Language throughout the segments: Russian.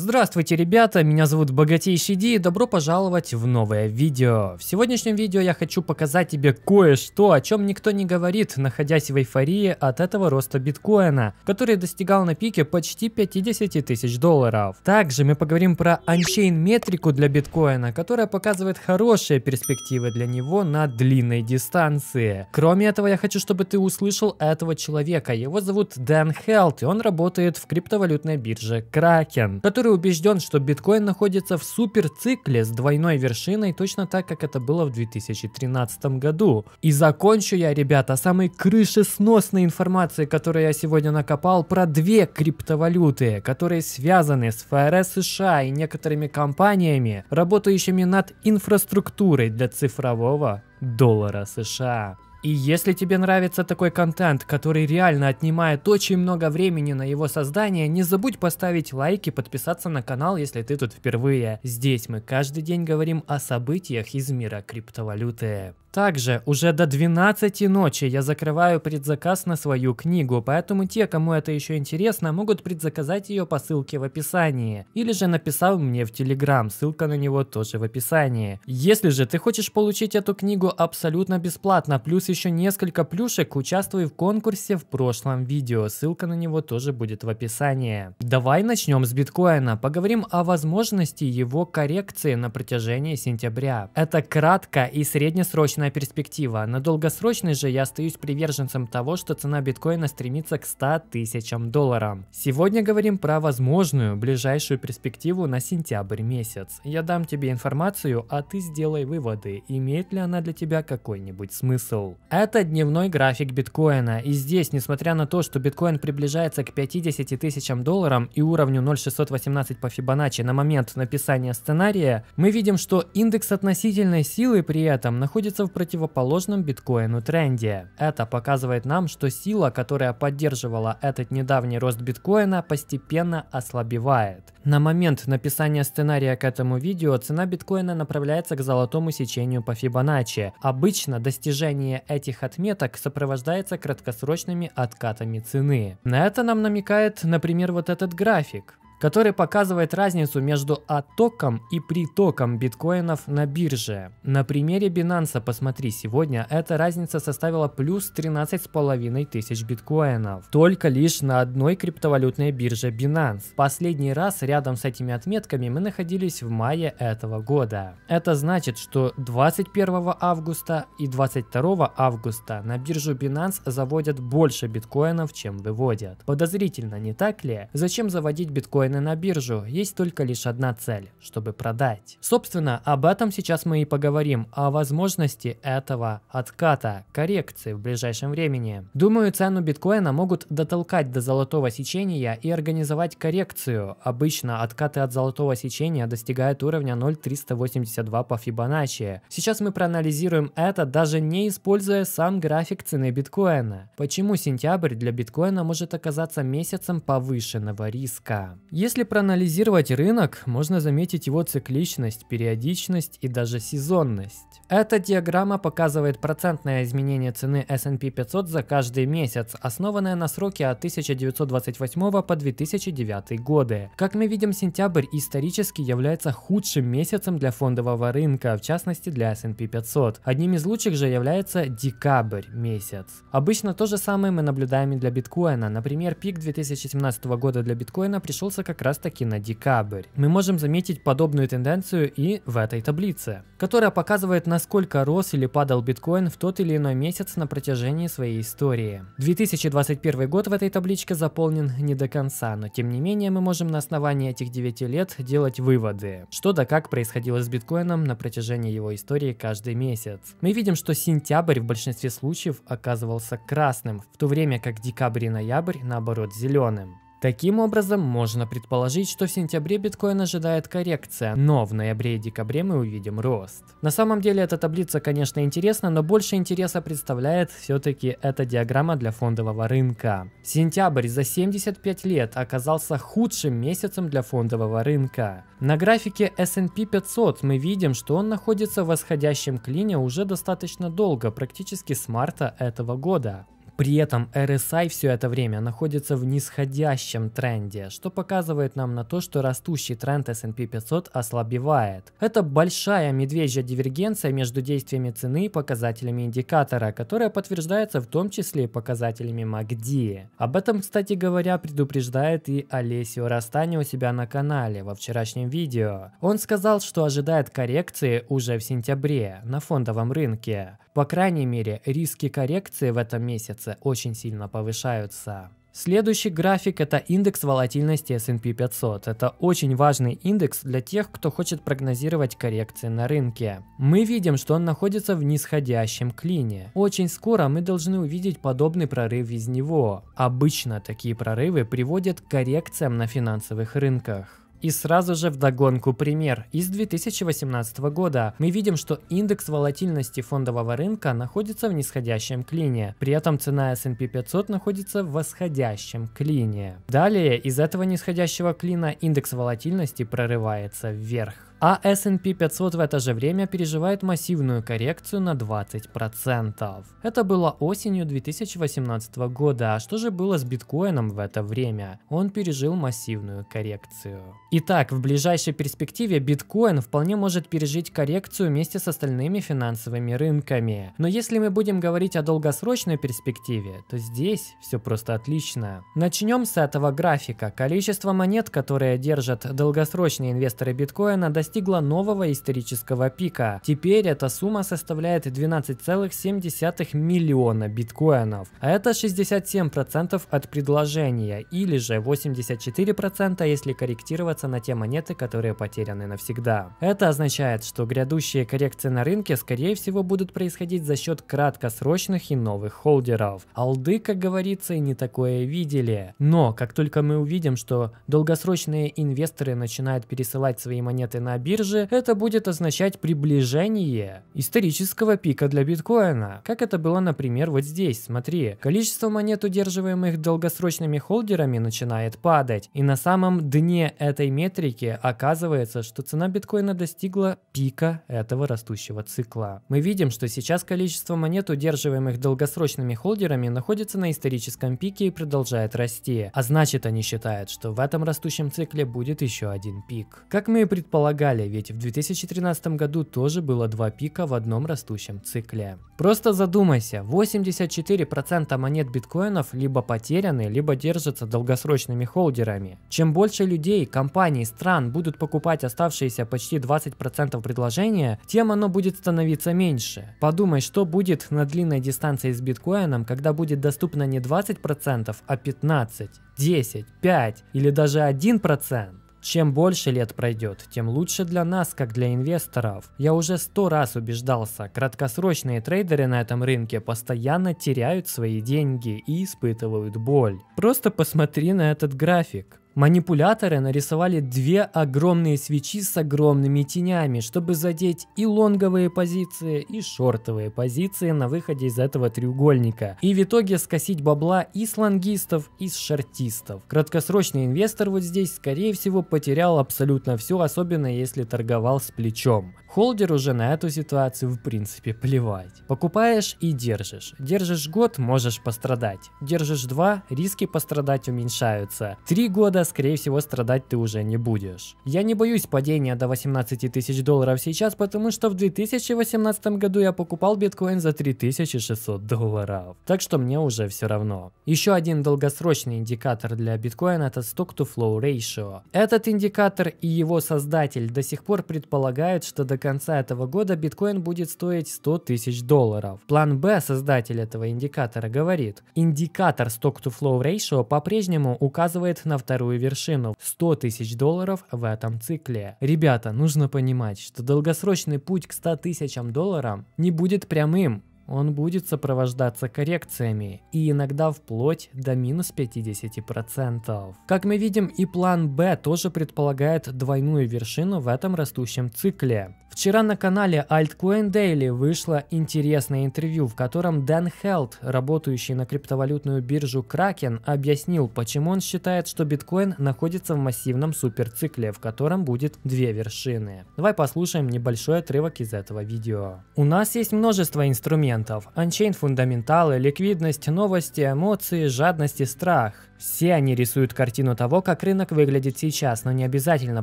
Здравствуйте, ребята, меня зовут Богатейший Ди и добро пожаловать в новое видео. В сегодняшнем видео я хочу показать тебе кое-что, о чем никто не говорит, находясь в эйфории от этого роста биткоина, который достигал на пике почти 50 тысяч долларов. Также мы поговорим про анчейн метрику для биткоина, которая показывает хорошие перспективы для него на длинной дистанции. Кроме этого, я хочу, чтобы ты услышал этого человека. Его зовут Дэн Хелт, и он работает в криптовалютной бирже Kraken, который Некоторые убежден, что биткоин находится в суперцикле с двойной вершиной, точно так, как это было в 2013 году. И закончу я, ребята, самой крышесносной информацией, которую я сегодня накопал, про две криптовалюты, которые связаны с ФРС США и некоторыми компаниями, работающими над инфраструктурой для цифрового доллара США. И если тебе нравится такой контент, который реально отнимает очень много времени на его создание, не забудь поставить лайк и подписаться на канал, если ты тут впервые. Здесь мы каждый день говорим о событиях из мира криптовалюты. Также уже до 12 ночи я закрываю предзаказ на свою книгу, поэтому те, кому это еще интересно, могут предзаказать ее по ссылке в описании. Или же написал мне в Телеграм, ссылка на него тоже в описании. Если же ты хочешь получить эту книгу абсолютно бесплатно, плюс еще несколько плюшек, участвуй в конкурсе в прошлом видео, ссылка на него тоже будет в описании. Давай начнем с биткоина, поговорим о возможности его коррекции на протяжении сентября. Это кратко и среднесрочно краткосрочная перспектива. На долгосрочной же я остаюсь приверженцем того, что цена биткоина стремится к 100 тысячам долларам. Сегодня говорим про возможную ближайшую перспективу на сентябрь месяц. Я дам тебе информацию, а ты сделай выводы, имеет ли она для тебя какой-нибудь смысл. Это дневной график биткоина. И здесь, несмотря на то, что биткоин приближается к 50 тысячам долларам и уровню 0,618 по Фибоначчи на момент написания сценария, мы видим, что индекс относительной силы при этом находится в противоположном биткоину тренде. Это показывает нам, что сила, которая поддерживала этот недавний рост биткоина, постепенно ослабевает. На момент написания сценария к этому видео цена биткоина направляется к золотому сечению по Фибоначчи. Обычно достижение этих отметок сопровождается краткосрочными откатами цены. На это нам намекает, например, вот этот график который показывает разницу между оттоком и притоком биткоинов на бирже. На примере Binance посмотри, сегодня эта разница составила плюс 13,5 тысяч биткоинов. Только лишь на одной криптовалютной бирже Binance. Последний раз рядом с этими отметками мы находились в мае этого года. Это значит, что 21 августа и 22 августа на биржу Binance заводят больше биткоинов, чем выводят. Подозрительно, не так ли? Зачем заводить биткоин коины на биржу, есть только лишь одна цель, чтобы продать. Собственно, об этом сейчас мы и поговорим, о возможности этого отката, коррекции в ближайшем времени. Думаю, цену биткоина могут дотолкать до золотого сечения и организовать коррекцию. Обычно откаты от золотого сечения достигают уровня 0,382 по Фибоначчи. Сейчас мы проанализируем это, даже не используя сам график цены биткоина. Почему сентябрь для биткоина может оказаться месяцем повышенного риска? Если проанализировать рынок, можно заметить его цикличность, периодичность и даже сезонность. Эта диаграмма показывает процентное изменение цены S&P 500 за каждый месяц, основанное на сроке от 1928 по 2009 годы. Как мы видим, сентябрь исторически является худшим месяцем для фондового рынка, в частности для S&P 500. Одним из лучших же является декабрь месяц. Обычно то же самое мы наблюдаем и для биткоина. Например, пик 2017 года для биткоина пришелся как раз таки на декабрь. Мы можем заметить подобную тенденцию и в этой таблице, которая показывает, насколько рос или падал биткоин в тот или иной месяц на протяжении своей истории. 2021 год в этой табличке заполнен не до конца, но тем не менее мы можем на основании этих 9 лет делать выводы, что да как происходило с биткоином на протяжении его истории каждый месяц. Мы видим, что сентябрь в большинстве случаев оказывался красным, в то время как декабрь и ноябрь наоборот зеленым. Таким образом, можно предположить, что в сентябре биткоин ожидает коррекция, но в ноябре и декабре мы увидим рост. На самом деле эта таблица, конечно, интересна, но больше интереса представляет все-таки эта диаграмма для фондового рынка. Сентябрь за 75 лет оказался худшим месяцем для фондового рынка. На графике S&P 500 мы видим, что он находится в восходящем клине уже достаточно долго, практически с марта этого года. При этом RSI все это время находится в нисходящем тренде, что показывает нам на то, что растущий тренд S&P 500 ослабевает. Это большая медвежья дивергенция между действиями цены и показателями индикатора, которая подтверждается в том числе и показателями MACD. Об этом, кстати говоря, предупреждает и Олесио Растани у себя на канале во вчерашнем видео. Он сказал, что ожидает коррекции уже в сентябре на фондовом рынке. По крайней мере, риски коррекции в этом месяце очень сильно повышаются. Следующий график – это индекс волатильности S&P 500. Это очень важный индекс для тех, кто хочет прогнозировать коррекции на рынке. Мы видим, что он находится в нисходящем клине. Очень скоро мы должны увидеть подобный прорыв из него. Обычно такие прорывы приводят к коррекциям на финансовых рынках. И сразу же вдогонку пример. Из 2018 года мы видим, что индекс волатильности фондового рынка находится в нисходящем клине. При этом цена S&P 500 находится в восходящем клине. Далее из этого нисходящего клина индекс волатильности прорывается вверх а S&P 500 в это же время переживает массивную коррекцию на 20%. Это было осенью 2018 года, а что же было с биткоином в это время? Он пережил массивную коррекцию. Итак, в ближайшей перспективе биткоин вполне может пережить коррекцию вместе с остальными финансовыми рынками. Но если мы будем говорить о долгосрочной перспективе, то здесь все просто отлично. Начнем с этого графика. Количество монет, которые держат долгосрочные инвесторы биткоина, достигло достигла нового исторического пика. Теперь эта сумма составляет 12,7 миллиона биткоинов. А это 67% от предложения, или же 84%, если корректироваться на те монеты, которые потеряны навсегда. Это означает, что грядущие коррекции на рынке, скорее всего, будут происходить за счет краткосрочных и новых холдеров. Алды, как говорится, и не такое видели. Но, как только мы увидим, что долгосрочные инвесторы начинают пересылать свои монеты на бирже, это будет означать приближение исторического пика для биткоина, как это было, например, вот здесь, смотри. Количество монет, удерживаемых долгосрочными холдерами, начинает падать, и на самом дне этой метрики оказывается, что цена биткоина достигла пика этого растущего цикла. Мы видим, что сейчас количество монет, удерживаемых долгосрочными холдерами, находится на историческом пике и продолжает расти, а значит они считают, что в этом растущем цикле будет еще один пик. Как мы и предполагали, Далее, ведь в 2013 году тоже было два пика в одном растущем цикле. Просто задумайся, 84% монет биткоинов либо потеряны, либо держатся долгосрочными холдерами. Чем больше людей, компаний, стран будут покупать оставшиеся почти 20% предложения, тем оно будет становиться меньше. Подумай, что будет на длинной дистанции с биткоином, когда будет доступно не 20%, а 15, 10, 5 или даже 1%. Чем больше лет пройдет, тем лучше для нас, как для инвесторов. Я уже сто раз убеждался, краткосрочные трейдеры на этом рынке постоянно теряют свои деньги и испытывают боль. Просто посмотри на этот график. Манипуляторы нарисовали две огромные свечи с огромными тенями, чтобы задеть и лонговые позиции, и шортовые позиции на выходе из этого треугольника. И в итоге скосить бабла и с лонгистов, и с шортистов. Краткосрочный инвестор вот здесь, скорее всего, потерял абсолютно все, особенно если торговал с плечом. Холдер уже на эту ситуацию в принципе плевать. Покупаешь и держишь. Держишь год, можешь пострадать. Держишь два, риски пострадать уменьшаются. Три года скорее всего, страдать ты уже не будешь. Я не боюсь падения до 18 тысяч долларов сейчас, потому что в 2018 году я покупал биткоин за 3600 долларов. Так что мне уже все равно. Еще один долгосрочный индикатор для биткоина это stock to flow ratio. Этот индикатор и его создатель до сих пор предполагают, что до конца этого года биткоин будет стоить 100 тысяч долларов. План Б, создатель этого индикатора, говорит, индикатор stock to flow ratio по-прежнему указывает на вторую новую вершину – 100 тысяч долларов в этом цикле. Ребята, нужно понимать, что долгосрочный путь к 100 тысячам долларам не будет прямым, он будет сопровождаться коррекциями и иногда вплоть до минус 50%. Как мы видим, и план Б тоже предполагает двойную вершину в этом растущем цикле. Вчера на канале Altcoin Daily вышло интересное интервью, в котором Дэн Хелт, работающий на криптовалютную биржу Kraken, объяснил, почему он считает, что биткоин находится в массивном суперцикле, в котором будет две вершины. Давай послушаем небольшой отрывок из этого видео. У нас есть множество инструментов. Анчейн фундаменталы, ликвидность, новости, эмоции, жадность и страх. Все они рисуют картину того, как рынок выглядит сейчас, но не обязательно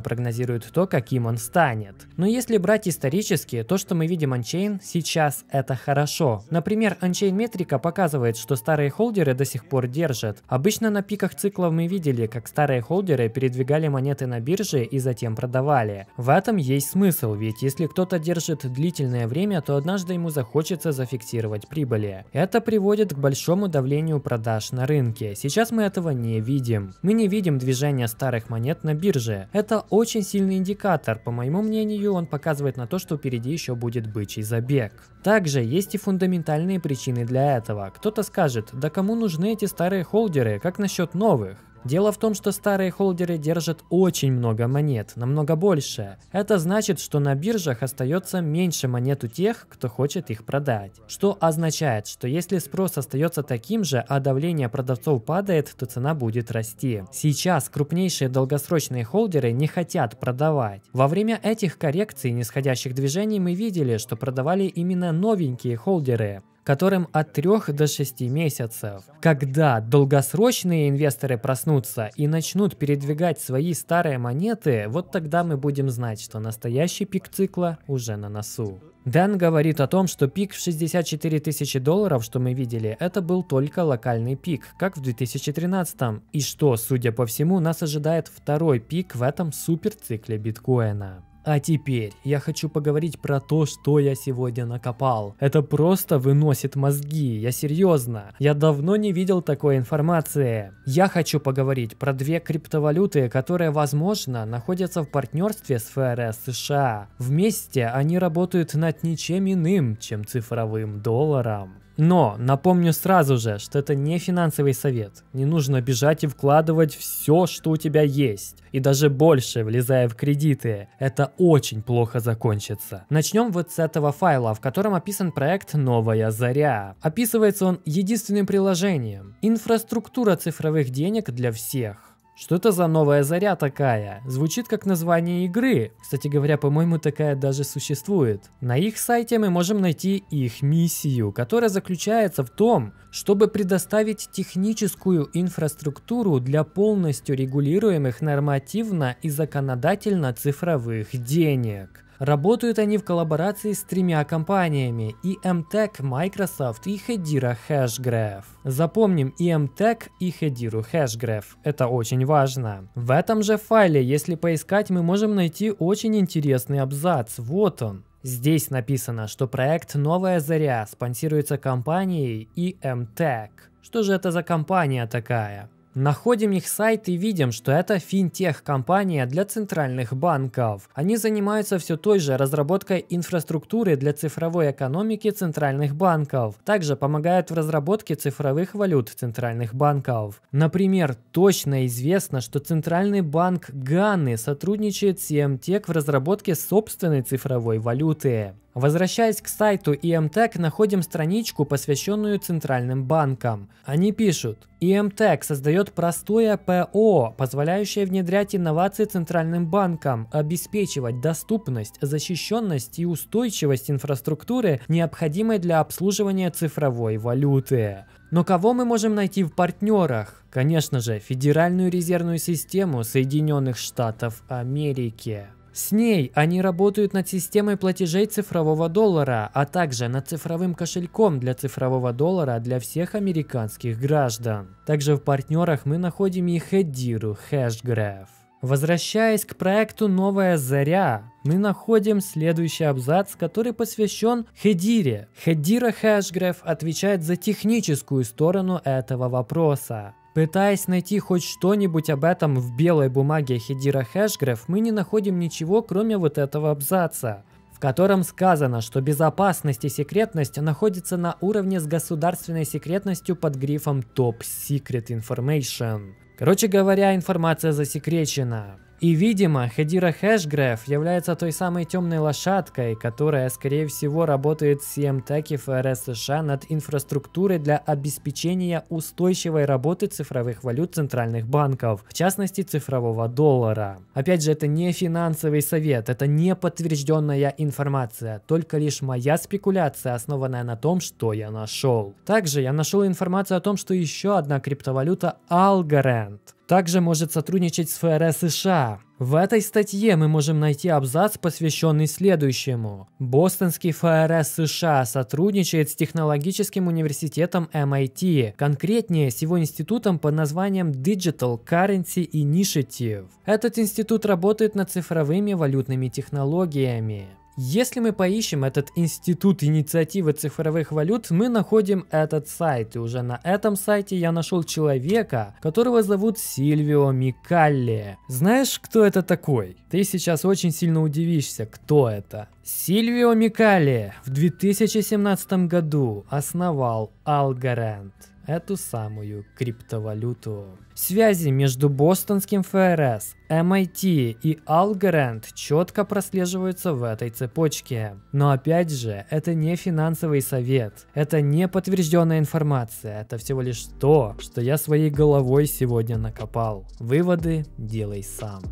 прогнозируют то, каким он станет. Но если брать исторически, то, что мы видим Unchain сейчас, это хорошо. Например, Unchain метрика показывает, что старые холдеры до сих пор держат. Обычно на пиках циклов мы видели, как старые холдеры передвигали монеты на бирже и затем продавали. В этом есть смысл, ведь если кто-то держит длительное время, то однажды ему захочется зафиксировать прибыли. Это приводит к большому давлению продаж на рынке. Сейчас мы этого этого не видим. Мы не видим движения старых монет на бирже. Это очень сильный индикатор. По моему мнению, он показывает на то, что впереди еще будет бычий забег. Также есть и фундаментальные причины для этого. Кто-то скажет, да кому нужны эти старые холдеры, как насчет новых? Дело в том, что старые холдеры держат очень много монет, намного больше. Это значит, что на биржах остается меньше монет у тех, кто хочет их продать. Что означает, что если спрос остается таким же, а давление продавцов падает, то цена будет расти. Сейчас крупнейшие долгосрочные холдеры не хотят продавать. Во время этих коррекций нисходящих движений мы видели, что продавали именно новенькие холдеры которым от 3 до 6 месяцев. Когда долгосрочные инвесторы проснутся и начнут передвигать свои старые монеты, вот тогда мы будем знать, что настоящий пик цикла уже на носу. Дэн говорит о том, что пик в 64 тысячи долларов, что мы видели, это был только локальный пик, как в 2013, и что, судя по всему, нас ожидает второй пик в этом суперцикле биткоина. А теперь я хочу поговорить про то, что я сегодня накопал. Это просто выносит мозги, я серьезно. Я давно не видел такой информации. Я хочу поговорить про две криптовалюты, которые, возможно, находятся в партнерстве с ФРС США. Вместе они работают над ничем иным, чем цифровым долларом. Но напомню сразу же, что это не финансовый совет. Не нужно бежать и вкладывать все, что у тебя есть. И даже больше, влезая в кредиты. Это очень плохо закончится. Начнем вот с этого файла, в котором описан проект «Новая заря». Описывается он единственным приложением. Инфраструктура цифровых денег для всех. Что это за новая заря такая? Звучит как название игры. Кстати говоря, по-моему, такая даже существует. На их сайте мы можем найти их миссию, которая заключается в том, чтобы предоставить техническую инфраструктуру для полностью регулируемых нормативно и законодательно цифровых денег. Работают они в коллаборации с тремя компаниями – EMTech, Microsoft и Hedira Hashgraph. Запомним EMTech и Hedira Hashgraph. Это очень важно. В этом же файле, если поискать, мы можем найти очень интересный абзац. Вот он. Здесь написано, что проект «Новая заря» спонсируется компанией EMTech. Что же это за компания такая? Находим их сайт и видим, что это финтех-компания для центральных банков. Они занимаются все той же разработкой инфраструктуры для цифровой экономики центральных банков. Также помогают в разработке цифровых валют центральных банков. Например, точно известно, что Центральный банк Ганы сотрудничает с EMTEC в разработке собственной цифровой валюты. Возвращаясь к сайту EMTech, находим страничку, посвященную центральным банкам. Они пишут, EMTech создает простое ПО, позволяющее внедрять инновации центральным банкам, обеспечивать доступность, защищенность и устойчивость инфраструктуры, необходимой для обслуживания цифровой валюты. Но кого мы можем найти в партнерах? Конечно же, Федеральную резервную систему Соединенных Штатов Америки. С ней они работают над системой платежей цифрового доллара, а также над цифровым кошельком для цифрового доллара для всех американских граждан. Также в партнерах мы находим и Хедиру, Хэшграф. Возвращаясь к проекту «Новая заря», мы находим следующий абзац, который посвящен Хедире. Хедира Хэшграф отвечает за техническую сторону этого вопроса. Пытаясь найти хоть что-нибудь об этом в белой бумаге Хедира Хэшгреф, мы не находим ничего, кроме вот этого абзаца в котором сказано, что безопасность и секретность находятся на уровне с государственной секретностью под грифом Top Secret Information. Короче говоря, информация засекречена. И, видимо, Хедира Хэшгреф является той самой темной лошадкой, которая, скорее всего, работает с ЕМТЭКи эм ФРС США над инфраструктурой для обеспечения устойчивой работы цифровых валют центральных банков, в частности цифрового доллара. Опять же, это не финансовый совет, это не подтвержденная информация, только лишь моя спекуляция, основанная на том, что я нашел. Также я нашел информацию о том, что еще одна криптовалюта Algorand также может сотрудничать с ФРС США. В этой статье мы можем найти абзац, посвященный следующему. Бостонский ФРС США сотрудничает с технологическим университетом MIT, эм конкретнее с его институтом под названием Digital Currency Initiative. Этот институт работает над цифровыми валютными технологиями. Если мы поищем этот институт инициативы цифровых валют, мы находим этот сайт. И уже на этом сайте я нашел человека, которого зовут Сильвио Микалли. Знаешь, кто это такой? Ты сейчас очень сильно удивишься, кто это. Сильвио Микалли в 2017 году основал Algorand эту самую криптовалюту. Связи между бостонским ФРС, MIT и Algorand четко прослеживаются в этой цепочке. Но опять же, это не финансовый совет, это не подтвержденная информация, это всего лишь то, что я своей головой сегодня накопал. Выводы делай сам.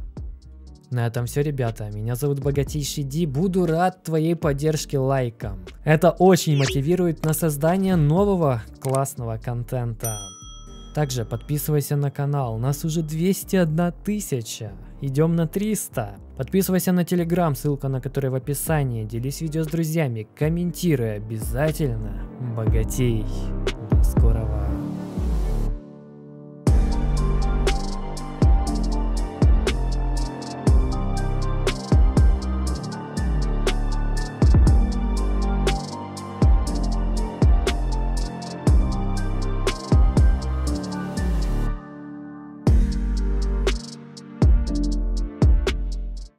На этом все, ребята. Меня зовут Богатейший Ди. Буду рад твоей поддержке лайком. Это очень мотивирует на создание нового классного контента. Также подписывайся на канал, нас уже 201 тысяча, идем на 300. Подписывайся на телеграм, ссылка на который в описании, делись видео с друзьями, комментируй обязательно, богатей.